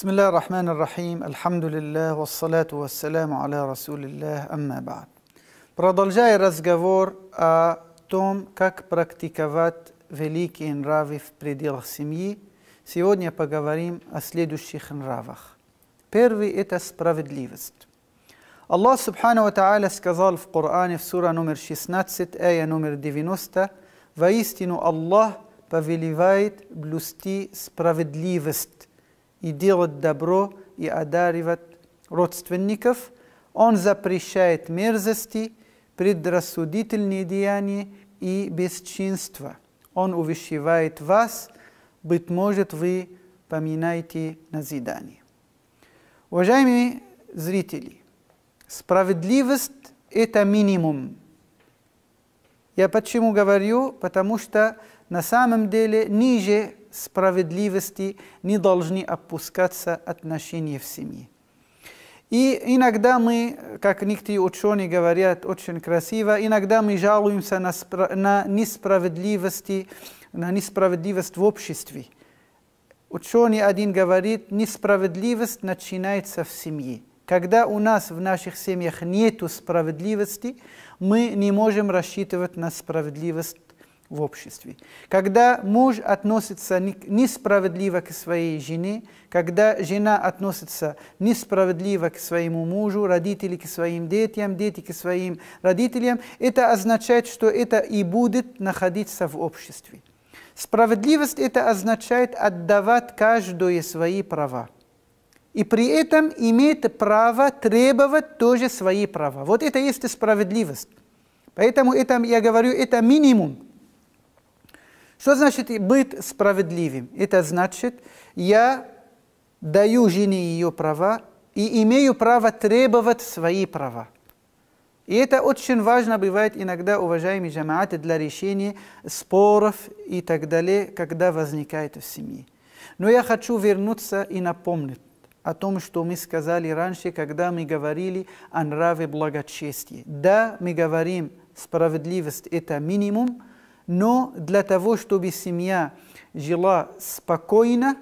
بسم الله الرحمن الرحيم الحمد لله والصلاة والسلام على رسول الله أما بعد Продолжая разговор о том, как практиковать великие нравы в пределах семьи, сегодня поговорим о следующих нравах. Первый – это справедливость. Аллах Субхану Ва Та'аля сказал в Коране в сура номер 16, ая номер 90, «Воистину Аллах повелевает блюсти справедливость и делать добро и одаривать родственников. Он запрещает мерзости, предрассудительные деяния и бесчинство. Он увещевает вас, быть может, вы поминаете назидание. Уважаемые зрители, справедливость – это минимум. Я почему говорю? Потому что на самом деле ниже справедливости не должны опускаться отношения в семье. И иногда мы, как некоторые ученые говорят очень красиво, иногда мы жалуемся на, на несправедливости, на несправедливость в обществе. Ученый один говорит, несправедливость начинается в семье. Когда у нас в наших семьях нет справедливости, мы не можем рассчитывать на справедливость в обществе. Когда муж относится несправедливо к своей жене, когда жена относится несправедливо к своему мужу, родители к своим детям, дети к своим родителям, это означает, что это и будет находиться в обществе. Справедливость это означает отдавать каждое свои права. И при этом имеет право требовать тоже свои права. Вот это есть справедливость. Поэтому это, я говорю, это минимум что значит быть справедливым? Это значит, я даю жене ее права и имею право требовать свои права. И это очень важно бывает иногда, уважаемые джамааты, для решения споров и так далее, когда возникает в семье. Но я хочу вернуться и напомнить о том, что мы сказали раньше, когда мы говорили о нраве благочестия. Да, мы говорим, справедливость – это минимум – но для того, чтобы семья жила спокойно,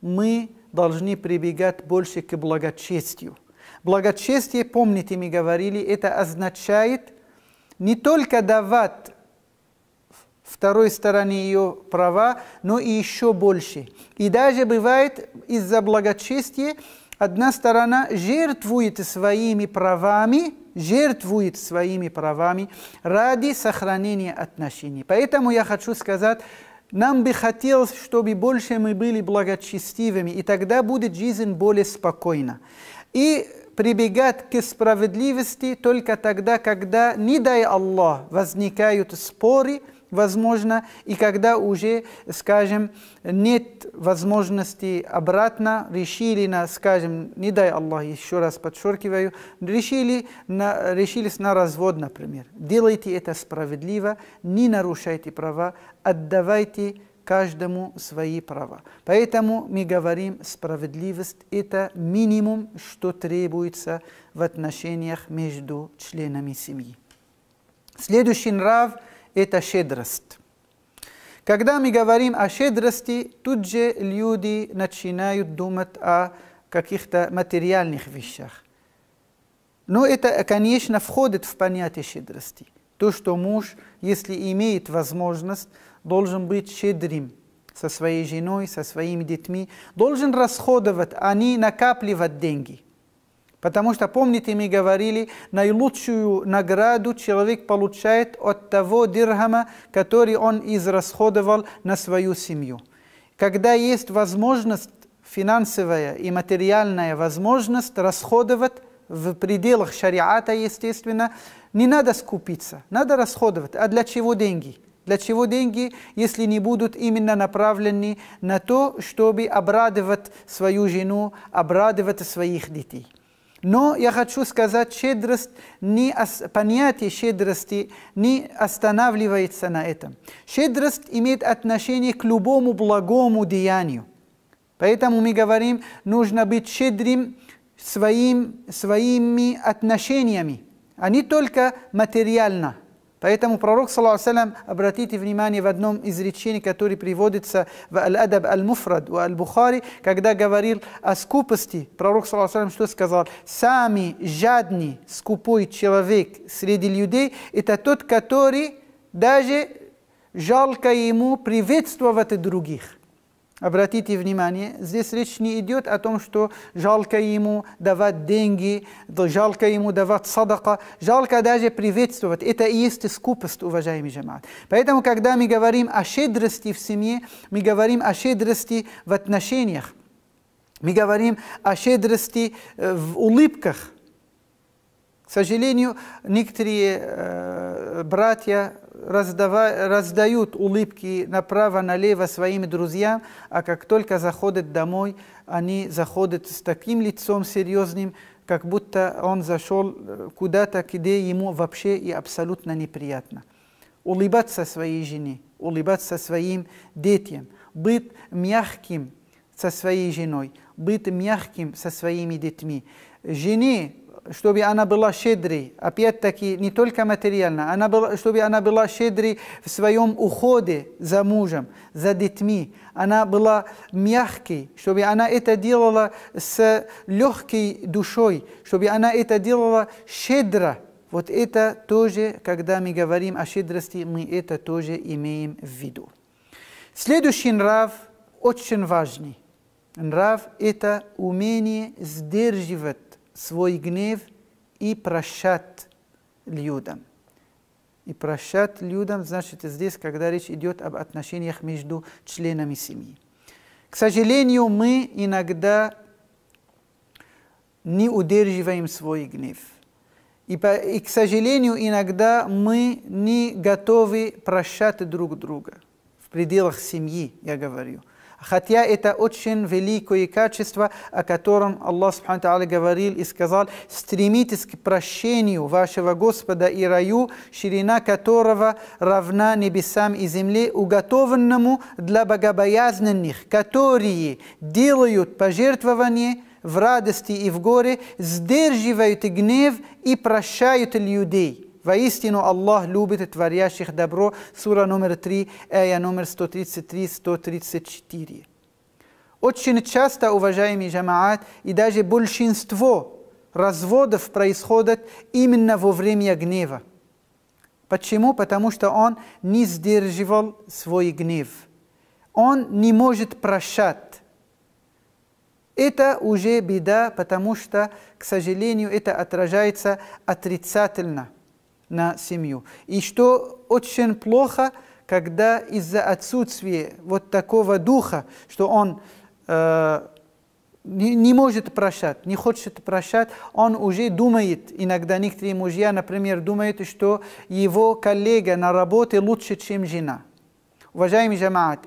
мы должны прибегать больше к благочестию. Благочестие, помните, мы говорили, это означает не только давать второй стороне ее права, но и еще больше. И даже бывает из-за благочестия одна сторона жертвует своими правами – жертвует своими правами ради сохранения отношений. Поэтому я хочу сказать, нам бы хотелось, чтобы больше мы были благочестивыми, и тогда будет жизнь более спокойна. И прибегать к справедливости только тогда, когда, не дай Аллах, возникают споры – возможно, и когда уже, скажем, нет возможности обратно, решили на, скажем, не дай Аллах, еще раз подчеркиваю, решили на, решились на развод, например. Делайте это справедливо, не нарушайте права, отдавайте каждому свои права. Поэтому мы говорим, справедливость – это минимум, что требуется в отношениях между членами семьи. Следующий нрав – это щедрость. Когда мы говорим о щедрости, тут же люди начинают думать о каких-то материальных вещах. Но это, конечно, входит в понятие щедрости. То, что муж, если имеет возможность, должен быть щедрым со своей женой, со своими детьми, должен расходовать, а не накапливать деньги. Потому что, помните, мы говорили, наилучшую награду человек получает от того дирхама, который он израсходовал на свою семью. Когда есть возможность, финансовая и материальная возможность расходовать в пределах шариата, естественно, не надо скупиться, надо расходовать. А для чего деньги? Для чего деньги, если не будут именно направлены на то, чтобы обрадовать свою жену, обрадовать своих детей? Но я хочу сказать, щедрость, не, понятие щедрости не останавливается на этом. Щедрость имеет отношение к любому благому деянию. Поэтому мы говорим, нужно быть щедрым своим, своими отношениями, а не только материально – Поэтому пророк, саллаху обратите внимание в одном из речений, которое приводится в Аль-Адаб Аль-Муфрад у Аль-Бухари, когда говорил о скупости, пророк, саллаху что сказал? «Сами жадный, скупой человек среди людей – это тот, который даже жалко ему приветствовать других». Обратите внимание, здесь речь не идет о том, что жалко ему давать деньги, жалко ему давать садака, жалко даже приветствовать. Это и есть скупость, уважаемый джамат. Поэтому, когда мы говорим о щедрости в семье, мы говорим о щедрости в отношениях, мы говорим о щедрости э, в улыбках. К сожалению, некоторые э, братья раздава, раздают улыбки направо-налево своим друзьям, а как только заходят домой, они заходят с таким лицом серьезным, как будто он зашел э, куда-то, где ему вообще и абсолютно неприятно. Улыбаться своей жене, улыбаться своим детям, быть мягким со своей женой, быть мягким со своими детьми. Жене чтобы она была щедрой, опять-таки не только материально, она была, чтобы она была щедрой в своем уходе за мужем, за детьми, она была мягкой, чтобы она это делала с легкой душой, чтобы она это делала щедро. Вот это тоже, когда мы говорим о щедрости, мы это тоже имеем в виду. Следующий нрав очень важный. Нрав – это умение сдерживать свой гнев и прощать людям. И прощать людям, значит, здесь, когда речь идет об отношениях между членами семьи. К сожалению, мы иногда не удерживаем свой гнев. И, по, и, к сожалению, иногда мы не готовы прощать друг друга в пределах семьи, я говорю. Хотя это очень великое качество, о котором Аллах Субхану говорил и сказал, стремитесь к прощению вашего Господа и раю, ширина которого равна небесам и земле, уготованному для богобоязненных, которые делают пожертвования в радости и в горе, сдерживают гнев и прощают людей. Воистину Аллах любит творящих добро. Сура номер 3, ая номер 133-134. Очень часто, уважаемый жамаат, и даже большинство разводов происходят именно во время гнева. Почему? Потому что он не сдерживал свой гнев. Он не может прощать. Это уже беда, потому что, к сожалению, это отражается отрицательно – на семью. И что очень плохо, когда из-за отсутствия вот такого духа, что он э, не, не может прощать, не хочет прощать, он уже думает, иногда некоторые мужья, например, думают, что его коллега на работе лучше, чем жена. Уважаемый жамаат,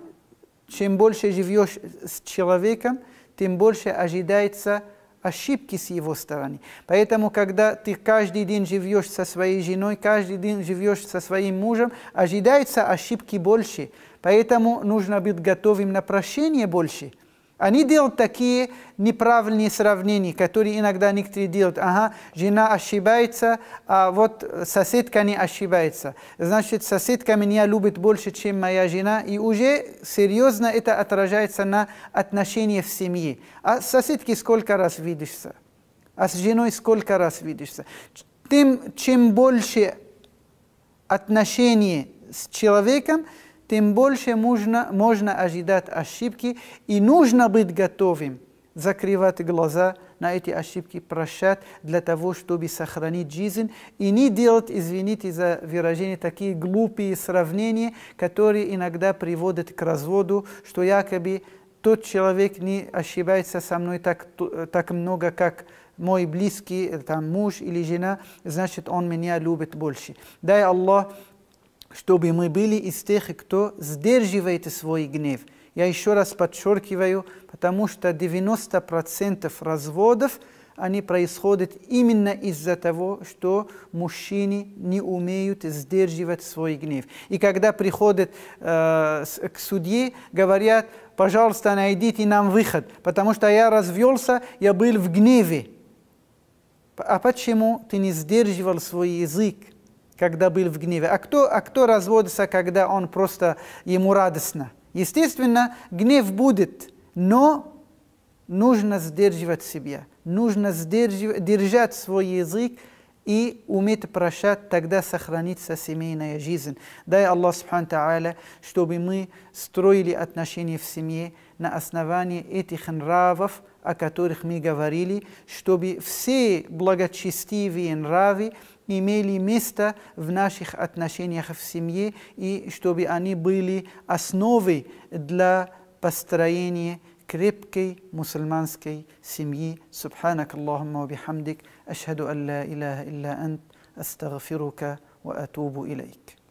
чем больше живешь с человеком, тем больше ожидается ошибки с его стороны. Поэтому, когда ты каждый день живешь со своей женой, каждый день живешь со своим мужем, ожидаются ошибки больше. Поэтому нужно быть готовым на прощение больше – они делают такие неправильные сравнения, которые иногда некоторые делают. Ага, жена ошибается, а вот соседка не ошибается. Значит, соседка меня любит больше, чем моя жена. И уже серьезно это отражается на отношения в семье. А с соседки сколько раз видишься? А с женой сколько раз видишься? Тем, чем больше отношения с человеком, тем больше можно, можно ожидать ошибки и нужно быть готовым закрывать глаза на эти ошибки, прощать для того, чтобы сохранить жизнь и не делать, извините за выражение, такие глупые сравнения, которые иногда приводят к разводу, что якобы тот человек не ошибается со мной так, так много, как мой близкий, э, там, муж или жена, значит, он меня любит больше. Дай Аллах чтобы мы были из тех, кто сдерживает свой гнев. Я еще раз подчеркиваю, потому что 90% разводов, они происходят именно из-за того, что мужчины не умеют сдерживать свой гнев. И когда приходят э, к судье, говорят, пожалуйста, найдите нам выход, потому что я развелся, я был в гневе. А почему ты не сдерживал свой язык? когда был в гневе, а кто, а кто разводится, когда он просто ему радостно. Естественно, гнев будет, но нужно сдерживать себя, нужно сдерживать, держать свой язык и уметь прощать, тогда сохранится семейная жизнь. Дай Аллах, Субхану Та'аля, чтобы мы строили отношения в семье на основании этих нравов, о которых мы говорили, чтобы все благочестивые нравы – имели место в наших отношениях в семье, и чтобы они были основой для построения крепкой мусульманской семьи. Субханак Аллахумма ва бихамдик. Ашхаду ан ла илляха илля ант. Астагфирука ва атубу илейк.